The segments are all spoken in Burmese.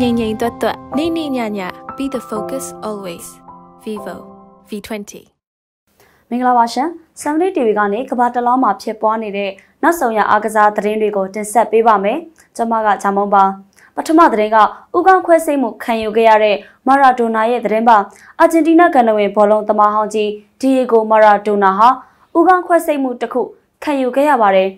ငြိမ်ငြိမ်သွက်သွက်နေနေညည be the focus always vivo v20 မင်္ဂလာပါရှင် Sunday TV ကနေကဘာတလောမှာဖြစ်ပွားနေတဲ့နောက်ဆုံးရအားကစားသတင်းတွေကိုတင်ဆက်ပေးပါမယ်ကျွန်မကဂျာမုံပါပထမသတင်းကဥကောင်းခွဲစိတ်မှုခံယူခဲ့ရတဲ့မာရာဒိုနာရဲ့သတင်းပါအာဂျင်တီးနားကဏ္ဍဝင်ဘောလုံးသမားဟောင်းကြီးဒီယေဂိုမာရာဒိုနာဟာဥကောင်းခွဲစိတ်မှုတစ်ခုခံယူခဲ့ရပါတယ်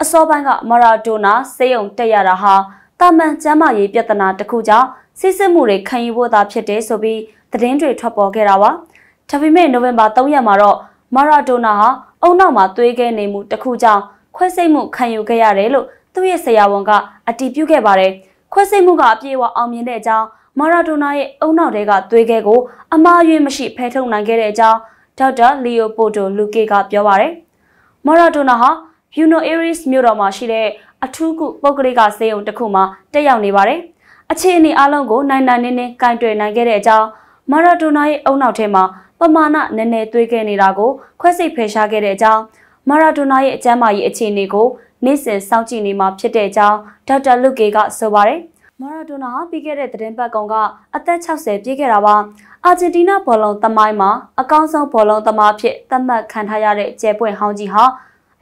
အစောပိုင်းကမာရာဒိုနာစေယုံတက်ရတာဟာတာမန်ကျမ်းမာရေးပြဿနာတစ်ခုကြောင့်စစ်စစ်မှုတွေခံယူဖို့သာဖြစ်တယ်ဆိုပြီးသတင်းတွေထွက်ပေါ်ခဲ့တာပါ။ဒါပေမဲ့နိုဝင်ဘာ3ရက်မှာတော့မာရာဒိုနာဟာအုံနောက်မှာသွေးခဲနေမှုတစ်ခုကြောင့်ခွဲစိတ်မှုခံယူခဲ့ရတယ်လို့သူ့ရဲ့ဆရာဝန်က အတည်ပြုခဲ့ပါတယ်။ခွဲစိတ်မှုကအပြေအဝအောင်မြင်တဲ့အကြောင်းမာရာဒိုနာရဲ့အုံနောက်တွေကသွေးခဲကိုအမားယွင်းမရှိဖယ်ထုတ်နိုင်ခဲ့တဲ့အကြောင်းဒေါက်တာလီယိုပိုတိုလူကေကပြောပါတယ်။မာရာဒိုနာဟာ Buenos Aires မြို့တော်မှာရှိတဲ့အထူးကုပုဂ္ဂလိကစေယုံတစ်ခုမှာတက်ရောက်နေပါတယ်။အခြေအနေအလုံးကိုနိုင်နိုင်နင်းနင်းကင်တွယ်နိုင်ခဲ့တဲ့အကြောင်းမာရဒိုနာရဲ့အုံနောက်ထဲမှာပမာဏနည်းနည်းသွေးခဲ့နေတာကိုခွဲစိတ်ဖယ်ရှားခဲ့တဲ့အကြောင်းမာရဒိုနာရဲ့အကြမ်းမာရေးအခြေအနေကိုနေ့စဉ်စောင့်ကြည့်နေမှာဖြစ်တဲ့အကြောင်းဒေါက်တာလူကေကဆိုပါတယ်။မာရာဒိုနာပြီးခဲ့တဲ့သတင်းပတ်ကောင်ကအသက်60ပြည့်ခဲ့တာပါအာဂျင်တီးနားဘောလုံးသမိုင်းမှာအကောင်းဆုံးဘောလုံးသမားဖြစ်သတ်မှတ်ခံထားရတဲ့ကျယ်ပွင့်ဟောင်းကြီးဟာ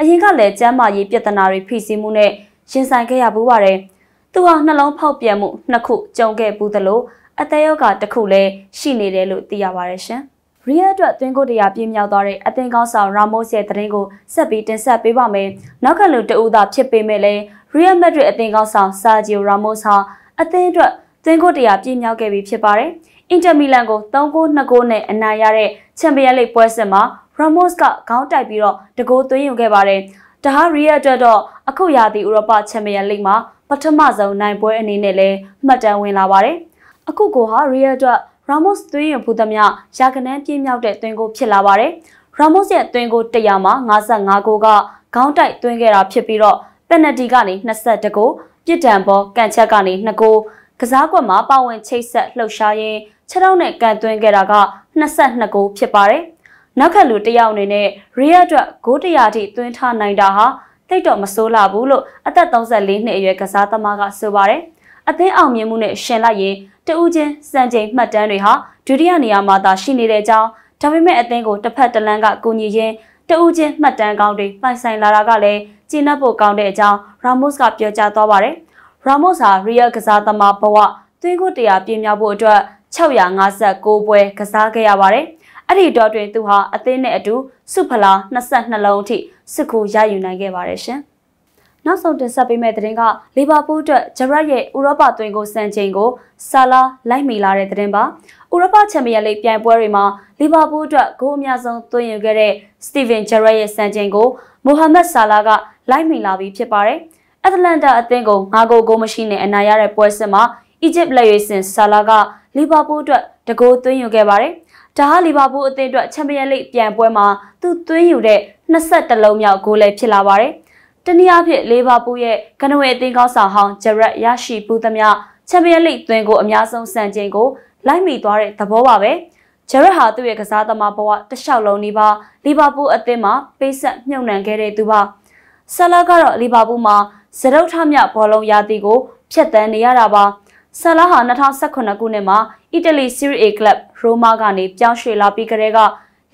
အရင်ကလည်းကျန်းမာရေးပြဿနာတွေဖိစီးမှုနဲ့ရင်ဆိုင်ခဲ့ရဘူးပါတယ်။သူဟာနှလုံးဖောက်ပြန်မှုနှစ်ခုကြုံခဲ့ဘူးသလိုအသက်ရောဂါတစ်ခုလည်းရှိနေတယ်လို့သိရပါတယ်ရှင်။ရီယယ်အတွက်သွင်းကိုတရားပြင်းမြောက်သွားတဲ့အသင်ကောင်းဆောင်ရာမို့စ်ရဲ့သတင်းကိုဆက်ပြီးတင်ဆက်ပေးပါမယ်။နောက်ခက်လူတဦးသာ ဖြစ်ပေမဲ့လည်းရီယယ်မက်ဒရစ်အသင်ကောင်းဆောင်ဆာဂျီယိုရာမို့စ်ဟာအသင်းအတွက်သွင်းကိုတရားပြင်းမြောက်ခဲ့ပြီးဖြစ်ပါတယ်။အင်တာမီလန်ကို3-2ဂိုးနဲ့အနိုင်ရတဲ့ချန်ပီယံလိပွဲစဉ်မှာ Ramos ကခေါင်းတိုက်ပြီးတော့တကိုးသွင်းယူခဲ့ပါတယ်။ဒါဟာရီယာအတွက်တော့အခုရာသီဥရောပချန်ပီယံလိဂ်မှာပထမဆုံးနိုင်ပွဲအနေနဲ့လည်းမှတ်တမ်းဝင်လာပါတယ်။အခုကိုဟာရီယာအတွက် Ramos သွင်းယူဖူးသမျှရာကနန်းပြင်းမြောက်တဲ့သွင်းကိုဖြစ်လာပါတယ်။ Ramos ရဲ့သွင်းကို100မှာ55ကိုကခေါင်းတိုက်သွင်းခဲ့တာဖြစ်ပြီးတော့ပယ်နတီကနေ22ကိုပြစ်ဒဏ်ဘောကန်ချက်ကနေ2ကိုကစားကွက်မှာပါဝင်ချိတ်ဆက်လှုပ်ရှားရင်း6ထောက်နဲ့ကန်သွင်းခဲ့တာက22ကိုဖြစ်ပါတယ်။နောက်ခက်လူတယောက်အနေနဲ့ရီယာအတွက်ဂိုးတရာထိသွင်းထားနိုင်တာဟာတိတ်တော့မဆိုးလာဘူးလို့အသက်34နှစ်အရွယ်ကစားသမားကဆိုပါတယ်။အသင်းအောင်မြင်မှုနဲ့ရှင်လိုက်ရင်တဦးချင်းစံချိန်မှတ်တမ်းတွေဟာဒုတိယနေရာမှာသာရှိနေတဲ့အကြောင်းဒါပေမဲ့အသင်းကိုတစ်ဖက်တစ်လမ်းကကူညီရင်းတဦးချင်းမှတ်တမ်းကောင်းတွေပိုင်ဆိုင်လာတာကလည်းကျေနပ်ဖို့ကောင်းတဲ့အကြောင်းရာမော့စ်ကပြောကြားသွားပါတယ်။ရာမော့စ်ဟာရီယာကစားသမားဘဝသွင်းကိုတရာပြင်မြောက်ဖို့အတွက်659ပွဲကစားခဲ့ရပါတယ်။အဲ့ဒီတော့တွင်သူဟာအသင်းနဲ့အတူစုဖလား22လုံးအထိစစ်ကူရယူနိုင်ခဲ့ပါတယ်ရှင်။နောက်ဆုံးတင်ဆက်ပေးမယ့်သတင်းကလီဗာပူးအတွက်ဂျရက်ရဲ့ဥရောပသွင်းကိုစံချိန်ကိုဆာလာလိုက်မီလာတဲ့သတင်းပါ။ဥရောပချန်ပီယံလိပြိုင်ပွဲတွေမှာ လီဗာပူးအတွက်ဂိုးအများဆုံးသွင်းယူခဲ့တဲ့စတီဗင်ဂျရက်ရဲ့စံချိန်ကိုမိုဟာမက်ဆာလာက လိုက်မီလာပြီးဖြစ်ပါတယ်။အက်တလန်တာအသင်းကို၅ဂိုးဂိုးမရှိနဲ့အနိုင်ရတဲ့ပွဲစဉ်မှာအီဂျစ်လက်ရွေးစင်ဆာလာက လီဗာပူးအတွက်တကိုးသွင်းယူခဲ့ပါတယ်။ဒါဟာလီဗာပူးအသင်းအတွက်ချန်ပီယံလိဂ်ပြိုင်ပွဲမှာသူသွင်းယူတဲ့21လုံးမြောက်ဂိုးလည်းဖြစ်လာပါတယ်။တနည်းအားဖြင့်လီဗာပူးရဲ့ကနဝေအသင်းကောင်းဆောင်ဟောင်းဂျရက်ရရှိပူးသမျှချန်ပီယံလိဂ်သွင်းကိုအများဆုံးစံချိန်ကိုလိုက်မိသွားတဲ့သဘောပါပဲ။ဂျရက်ဟာသူ့ရဲ့ကစားသမားဘဝတစ်လျှောက်လုံးနီးပါးလီဗာပူးအသင်းမှာပေးဆက်မြှုပ်နှံခဲ့တဲ့သူပါ။ဆလာကတော့လီဗာပူးမှာစတုထမြောက်ဘောလုံးရာသီကိုဖျက်ဆီးနေရတာပါ။ဆလာဟာ2018ခုနှစ်မှာအီတလီ Serie A ကလပ်ရိုမာကနေပြောင်းရွှေ့လာပြီးကတည်းက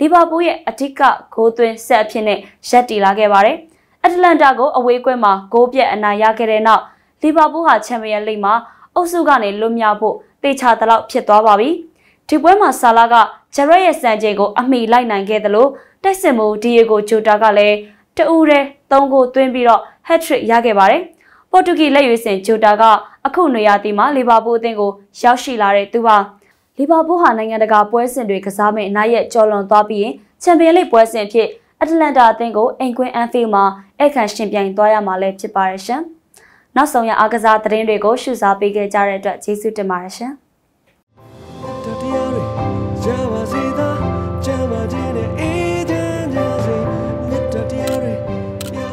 လီဗာပူးရဲ့အဓိကဂိုးသွင်းဆက်အဖြစ်နဲ့ရပ်တည်လာခဲ့ပါတယ်။အက်တလန်တာကိုအဝေးကွဲမှာဂိုးပြတ်အနိုင်ရခဲ့တဲ့နောက်လီဗာပူးဟာချန်ပီယံလိဂ်မှာအုပ်စုကနေလွတ်မြောက်ဖို့တေချာတလောက်ဖြစ်သွားပါပြီ။ဒီပွဲမှာဆာလာကဂျရက်ရဲ့စံချိန်ကိုအမိလိုက်နိုင်ခဲ့သလိုတိုက်စစ်မှုဒီယေဂိုဂျိုတာကလည်းတဦးတည်း၃ဂိုးသွင်းပြီးတော့ hat trick ရခဲ့ပါတယ်။ပေါ်တူဂီလက်ရွေးစင်ဂျိုတာကအခုနွေရာသီမှာလီဗာပူးအသင်းကိုရောက်ရှိလာတဲ့သူပါလီဗာပူးဟာနိုင်ငံတကာပွဲစဉ်တွေကစားမယ့်အနိုင်ရက်ကျော်လွန်သွားပြီးရင်ချန်ပီယံလိပွဲစဉ်ဖြစ်အက်တလန်တာအသင်းကိုအင်ကွင်းအန်ဖီမှာအခံရှင်ပြိုင်သွားရမှာလည်းဖြစ်ပါရဲ့ရှင်။နောက်ဆုံးရအားကစားသတင်းတွေကို ရှုစားပေးခဲ့ကြတဲ့အတွက်ကျေးဇူးတင်ပါတယ်ရှင်။တတရားတွေရပါစေသာကြံပါခြင်းနဲ့အေးချမ်းကြစေမြတ်တရားတွေ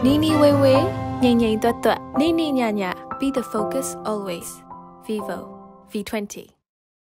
နီနီဝေဝေငြိမ်ငြိမ်သွက်သွက်နေ့နေ့ညည be the focus always vivo v20